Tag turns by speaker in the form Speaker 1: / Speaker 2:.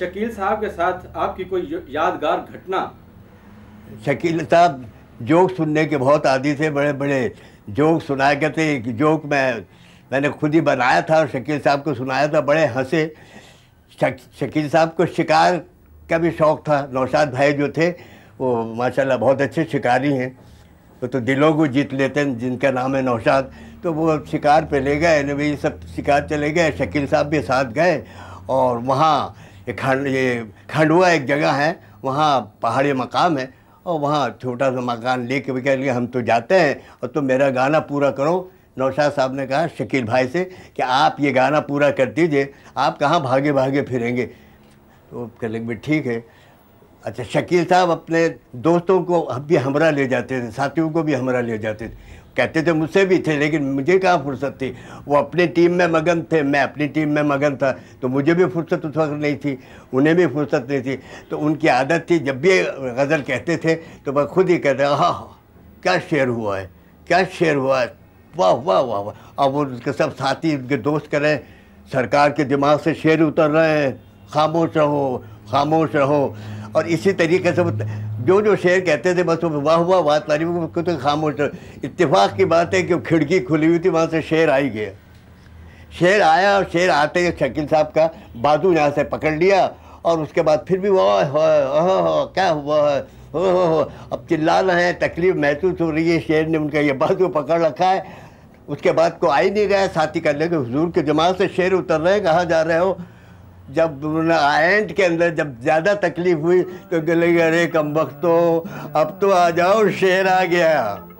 Speaker 1: शकील साहब के साथ आपकी कोई यादगार घटना शकील साहब जोक सुनने के बहुत आदि थे बड़े बड़े जोक सुनाए गए थे एक जोक मैं मैंने खुद ही बनाया था और शकील साहब को सुनाया था बड़े हंसे शकील साहब को शिकार का भी शौक़ था नौशाद भाई जो थे वो माशाल्लाह बहुत अच्छे शिकारी हैं वो तो दिलों को जीत लेते हैं जिनका नाम है नौशाद तो वो शिकार पे ले गए भाई सब शिकार चले गए शकील साहब भी साथ गए और वहाँ ये खंड ये खंडुआ एक जगह है वहाँ पहाड़ी मकाम है और वहाँ छोटा सा मकान ले के कह हम तो जाते हैं और तुम तो मेरा गाना पूरा करो नौशाद साहब ने कहा शकील भाई से कि आप ये गाना पूरा कर दीजिए आप कहाँ भागे भागे फिरेंगे तो कह लेंगे ठीक है अच्छा शकील साहब अपने दोस्तों को भी हमरा ले जाते थे साथियों को भी हमरा ले जाते थे कहते थे मुझसे भी थे लेकिन मुझे कहाँ फुर्सत थी वो अपनी टीम में मगन थे मैं अपनी टीम में मगन था तो मुझे भी फुर्सत उस वक्त नहीं थी उन्हें भी फुर्सत नहीं थी तो उनकी आदत थी जब भी गज़ल कहते थे तो मैं खुद ही कहते हाँ क्या शेर हुआ है क्या शेर हुआ है वाह वाह वाह वाह अब उनके सब साथी उनके दोस्त करें सरकार के दिमाग से शेर उतर रहे हैं खामोश रहो खामोश रहो और इसी तरीके से जो जो शेर कहते थे बस वो वाह वाह वाह तारीफ तो खामोश इतफाक़ की बात है कि खिड़की खुली हुई थी वहाँ से शेर आई गया शेर आया और शेर आते ही शकील साहब का बाजू यहाँ से पकड़ लिया और उसके बाद फिर भी वाह हो क्या हुआ है हो हो हो अब चिल्लाना तकलीफ महसूस हो रही है शेर ने उनका ये बाजू पकड़ रखा है उसके बाद को आ ही नहीं गया साथी कर के हजूर के जमात से शेर उतर रहे हैं कहाँ जा रहे हो जब आयंट के अंदर जब ज़्यादा तकलीफ हुई तो गले अरे कम वक्त तो अब तो आ जाओ शेर आ गया